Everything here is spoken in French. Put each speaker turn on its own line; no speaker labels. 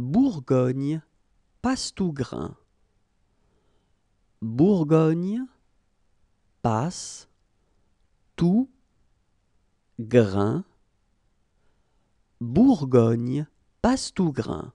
Bourgogne, Passe-tout-grain. Bourgogne, passe, tout, grain. Bourgogne, passe-tout-grain.